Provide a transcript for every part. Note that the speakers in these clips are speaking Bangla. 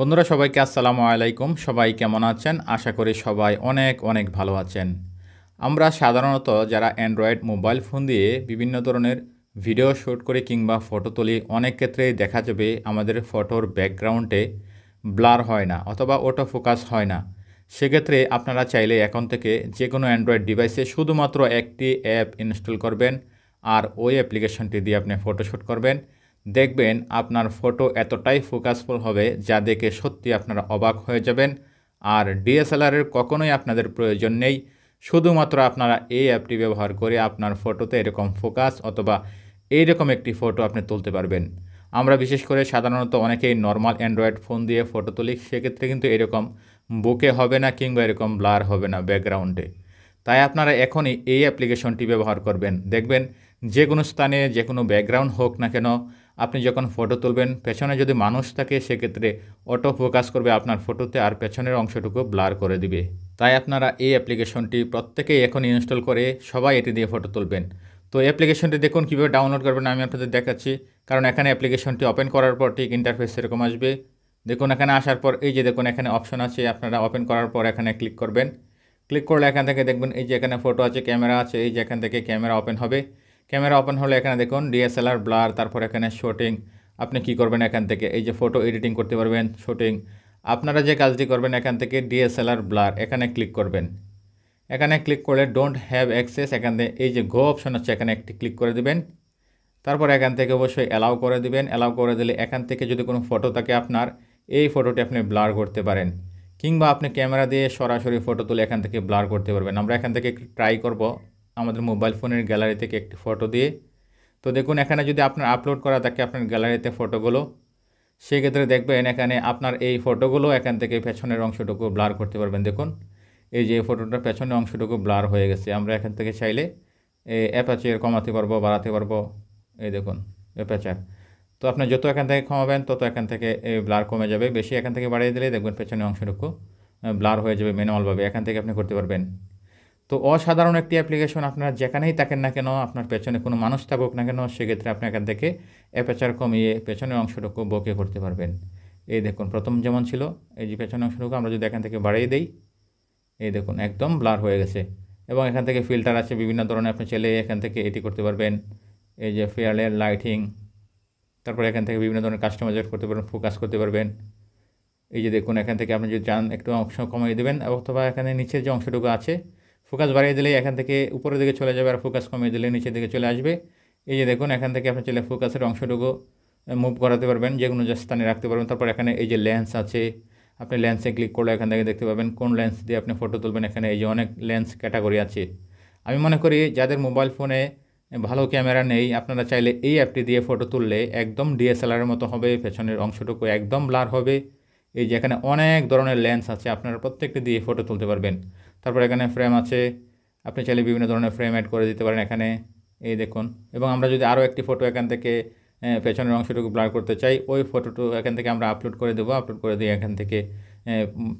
বন্ধুরা সবাইকে আসসালামু আলাইকুম সবাই কেমন আছেন আশা করি সবাই অনেক অনেক ভালো আছেন আমরা সাধারণত যারা অ্যান্ড্রয়েড মোবাইল ফোন দিয়ে বিভিন্ন ধরনের ভিডিও শ্যুট করে কিংবা ফটো তুলি অনেক ক্ষেত্রেই দেখা যাবে আমাদের ফটোর ব্যাকগ্রাউন্ডে ব্লার হয় না অথবা ওটো ফোকাস হয় না সেক্ষেত্রে আপনারা চাইলে এখন থেকে যে কোনো অ্যান্ড্রয়েড ডিভাইসে শুধুমাত্র একটি অ্যাপ ইনস্টল করবেন আর ওই অ্যাপ্লিকেশনটি দিয়ে আপনি ফটোশ্যুট করবেন দেখবেন আপনার ফটো এতটাই ফোকাসফুল হবে যা দেখে সত্যি আপনারা অবাক হয়ে যাবেন আর ডিএসএলআরের কখনোই আপনাদের প্রয়োজন নেই শুধুমাত্র আপনারা এই অ্যাপটি ব্যবহার করে আপনার ফটোতে এরকম ফোকাস অথবা এইরকম একটি ফটো আপনি তুলতে পারবেন আমরা বিশেষ করে সাধারণত অনেকেই নর্মাল অ্যান্ড্রয়েড ফোন দিয়ে ফটো তুলি সেক্ষেত্রে কিন্তু এরকম বুকে হবে না কিংবা এরকম ব্লার হবে না ব্যাকগ্রাউন্ডে তাই আপনারা এখনই এই অ্যাপ্লিকেশনটি ব্যবহার করবেন দেখবেন যে কোনো স্থানে যে কোনো ব্যাকগ্রাউন্ড হোক না কেন আপনি যখন ফটো তুলবেন পেছনে যদি মানুষ থাকে সেক্ষেত্রে অটো ফোকাস করবে আপনার ফটোতে আর পেছনের অংশটুকু ব্লার করে দিবে তাই আপনারা এই অ্যাপ্লিকেশনটি প্রত্যেকেই এখন ইনস্টল করে সবাই এটি দিয়ে ফটো তুলবেন তো অ্যাপ্লিকেশনটি দেখুন কীভাবে ডাউনলোড করবেন আমি আপনাদের দেখাচ্ছি কারণ এখানে অ্যাপ্লিকেশনটি ওপেন করার পর ঠিক ইন্টারফেস এরকম আসবে দেখুন এখানে আসার পর এই যে দেখুন এখানে অপশন আছে আপনারা ওপেন করার পর এখানে ক্লিক করবেন ক্লিক করলে এখান থেকে দেখবেন এই যে এখানে ফটো আছে ক্যামেরা আছে এই যে এখান থেকে ক্যামেরা ওপেন হবে ক্যামেরা ওপেন হলে এখানে দেখুন ডিএসএলআর ব্লার তারপর এখানে শুটিং আপনি কি করবেন এখান থেকে এই যে ফটো এডিটিং করতে পারবেন শুটিং আপনারা যে কাজটি করবেন এখান থেকে ডিএসএলআর ব্লার এখানে ক্লিক করবেন এখানে ক্লিক করলে ডোন্ট হ্যাভ অ্যাক্সেস এখান থেকে এই যে গো অপশন হচ্ছে এখানে একটি ক্লিক করে দেবেন তারপর এখান থেকে অবশ্যই অ্যালাউ করে দিবেন অ্যালাউ করে দিলে এখান থেকে যদি কোনো ফটো থাকে আপনার এই ফটোটি আপনি ব্লার করতে পারেন কিংবা আপনি ক্যামেরা দিয়ে সরাসরি ফটো তুলে এখান থেকে ব্লার করতে পারবেন আমরা এখান থেকে ট্রাই করব আমাদের মোবাইল ফোনের গ্যালারি থেকে একটি ফটো দিয়ে তো দেখুন এখানে যদি আপনার আপলোড করা থাকে আপনার গ্যালারিতে ফটোগুলো সেক্ষেত্রে দেখবেন এখানে আপনার এই ফটোগুলো এখান থেকে পেছনের অংশটুকু ব্লার করতে পারবেন দেখুন এই যে ফটোটার পেছনের অংশটুকু ব্লার হয়ে গেছে আমরা এখান থেকে চাইলে অ্যাপাচের কমাতে পারবো বাড়াতে পারবো এই দেখুন অ্যাপাচার তো আপনি যত এখান থেকে কমাবেন তত এখান থেকে ব্লার কমে যাবে বেশি এখান থেকে বাড়িয়ে দিলে দেখবেন পেছনের অংশটুকু ব্লার হয়ে যাবে ম্যানুয়ালভাবে এখান থেকে আপনি করতে পারবেন তো অসাধারণ একটি অ্যাপ্লিকেশন আপনারা যেখানেই থাকেন না কেন আপনার পেছনে কোনো মানুষ থাকুক না কেন সেক্ষেত্রে আপনি এখান থেকে অ্যাপেচার কমিয়ে পেছনের অংশটুকু বকে করতে পারবেন এই দেখুন প্রথম যেমন ছিল এই যে পেছনের অংশটুকু আমরা যদি এখান থেকে বাড়িয়ে দিই এই দেখুন একদম ব্লার হয়ে গেছে এবং এখান থেকে ফিল্টার আছে বিভিন্ন ধরনের আপনি চলে এখান থেকে এটি করতে পারবেন এই যে ফেয়ারলের লাইটিং তারপরে এখান থেকে বিভিন্ন ধরনের কাস্টমাইজ করতে পারবেন ফোকাস করতে পারবেন এই যে দেখুন এখান থেকে আপনি যদি চান একটু অংশ কমিয়ে দেবেন অথবা এখানে নিচের যে অংশটুকু আছে ফোকাস বাড়িয়ে দিলে এখান থেকে উপরের দিকে চলে যাবে আর ফোকাস কমিয়ে দিলে নিচের দিকে চলে আসবে এই যে দেখুন এখান থেকে আপনি চলে ফোকাসের অংশটুকু মুভ করাতে পারবেন যে কোনো স্থানে রাখতে পারবেন তারপর এখানে এই যে লেন্স আছে আপনি লেন্সে ক্লিক করলে এখান থেকে দেখতে পাবেন কোন লেন্স দিয়ে আপনি ফটো তুলবেন এখানে এই যে অনেক লেন্স ক্যাটাগরি আছে আমি মনে করি যাদের মোবাইল ফোনে ভালো ক্যামেরা নেই আপনারা চাইলে এই অ্যাপটি দিয়ে ফটো তুললে একদম ডিএসএলআরের মতো হবে পেছনের অংশটুকু একদম ব্লার হবে এই যে এখানে অনেক ধরনের লেন্স আছে আপনারা প্রত্যেকটি দিয়ে ফটো তুলতে পারবেন তারপর এখানে ফ্রেম আছে আপনি চাইলে বিভিন্ন ধরনের ফ্রেম অ্যাড করে দিতে পারেন এখানে এই দেখুন এবং আমরা যদি আরও একটি ফটো এখান থেকে পেছনের অংশটুকু ব্লার করতে চাই ওই ফটোটু এখান থেকে আমরা আপলোড করে দেবো আপলোড করে দিয়ে এখান থেকে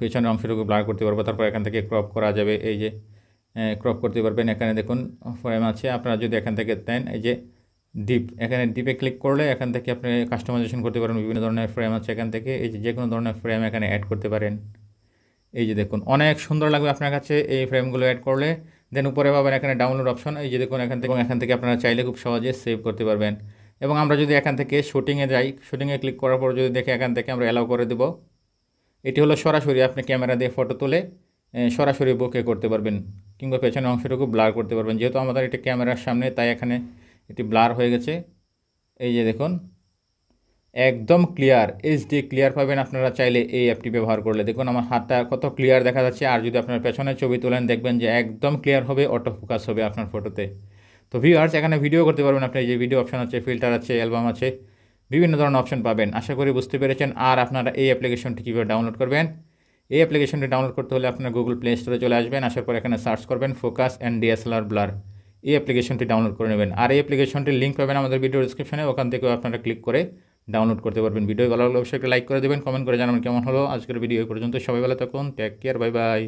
পেছনের অংশটুকু ব্লার করতে পারবো তারপর এখান থেকে ক্রপ করা যাবে এই যে ক্রপ করতে পারবেন এখানে দেখুন ফ্রেম আছে আপনারা যদি এখান থেকে দেন এই যে ডিপ এখানে ডিপে ক্লিক করলে এখান থেকে আপনি কাস্টমাইজেশন করতে পারেন বিভিন্ন ধরনের ফ্রেম আছে এখান থেকে এই যে কোনো ধরনের ফ্রেম এখানে অ্যাড করতে পারেন এই যে দেখুন অনেক সুন্দর লাগবে আপনার কাছে এই ফ্রেমগুলো অ্যাড করলে দেন উপরে পাবেন এখানে ডাউনলোড অপশন এই যে দেখুন এখান থেকে এখান থেকে আপনারা চাইলে খুব সহজে সেভ করতে পারবেন এবং আমরা যদি এখান থেকে শুটিংয়ে যাই শুটিংয়ে ক্লিক করার পর যদি দেখে এখান থেকে আমরা অ্যালাউ করে দেব এটি হলো সরাসরি আপনি ক্যামেরা দিয়ে ফটো তুলে সরাসরি বুকে করতে পারবেন কিংবা পেছনের অংশটুকু ব্লার করতে পারবেন যেহেতু আমাদের এটি ক্যামেরার সামনে তাই এখানে এটি ব্লার হয়ে গেছে এই যে দেখুন একদম ক্লিয়ার এইচ ডি ক্লিয়ার পাবেন আপনারা চাইলে এই অ্যাপটি ব্যবহার করলে দেখুন আমার হাতটা কত ক্লিয়ার দেখা যাচ্ছে আর যদি আপনার পেছনে ছবি তোলেন দেখবেন যে একদম ক্লিয়ার হবে অটো ফোকাস হবে আপনার ফটোতে তো ভিউয়ার্স এখানে ভিডিও করতে পারবেন আপনি যে ভিডিও অপশন আছে ফিল্টার আছে অ্যালবাম আছে বিভিন্ন ধরনের অপশন পাবেন আশা করি বুঝতে পেরেছেন আর আপনারা এই অ্যাপ্লিকেশনটি কীভাবে ডাউনলোড করবেন এই অ্যাপ্লিকেশনটি ডাউনলোড করতে হলে আপনার গুগল প্লে স্টোরে চলে আসবেন আসার পর এখানে সার্চ করবেন ফোকাস অ্যান্ড ডিএসএলআর ব্লার এই অ্যাপ্লিকেশনটি ডাউনলোড করে নেবেন আর এই অ্যাপ্লিকেশনটির লিঙ্ক পাবেন আমাদের ভিডিও ডিসক্রিপশনে ওখান থেকেও আপনারা ক্লিক করে ডাউনলোড করতে পারবেন ভিডিও ভালো লাগলে অবশ্যই একটা লাইক করে দেবেন কমেন্ট করে জানাবেন কেমন হলো আজকের ভিডিও পর্যন্ত সবাই ভালো থাকুন টেক কেয়ার বাই বাই